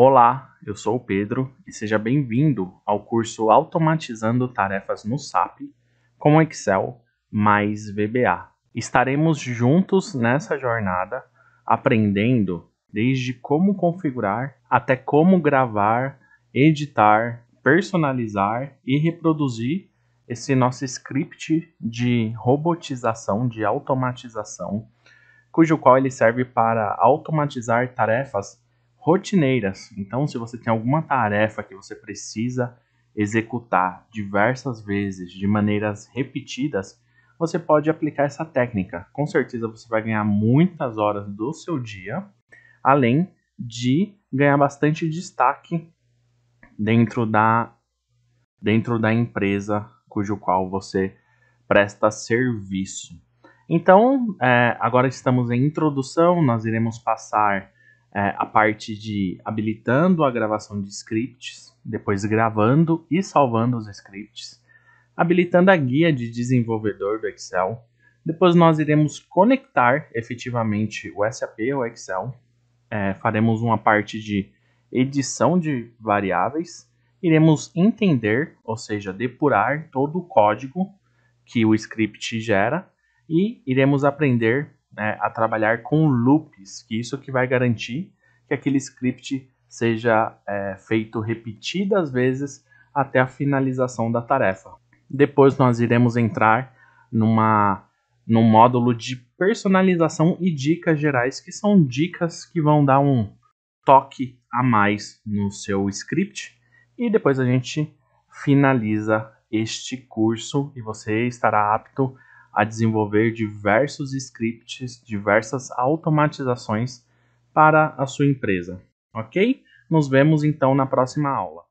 Olá, eu sou o Pedro e seja bem-vindo ao curso Automatizando Tarefas no SAP com Excel mais VBA. Estaremos juntos nessa jornada aprendendo desde como configurar até como gravar, editar, personalizar e reproduzir esse nosso script de robotização, de automatização, cujo qual ele serve para automatizar tarefas rotineiras. Então, se você tem alguma tarefa que você precisa executar diversas vezes de maneiras repetidas, você pode aplicar essa técnica. Com certeza você vai ganhar muitas horas do seu dia, além de ganhar bastante destaque dentro da dentro da empresa cujo qual você presta serviço. Então, é, agora estamos em introdução, nós iremos passar é, a parte de habilitando a gravação de scripts, depois gravando e salvando os scripts, habilitando a guia de desenvolvedor do Excel. Depois nós iremos conectar efetivamente o SAP ao Excel. É, faremos uma parte de edição de variáveis. Iremos entender, ou seja, depurar todo o código que o script gera e iremos aprender né, a trabalhar com loops, que isso que vai garantir que aquele script seja é, feito repetidas vezes até a finalização da tarefa. Depois nós iremos entrar numa num módulo de personalização e dicas gerais, que são dicas que vão dar um toque a mais no seu script. E depois a gente finaliza este curso e você estará apto a desenvolver diversos scripts, diversas automatizações para a sua empresa, ok? Nos vemos então na próxima aula.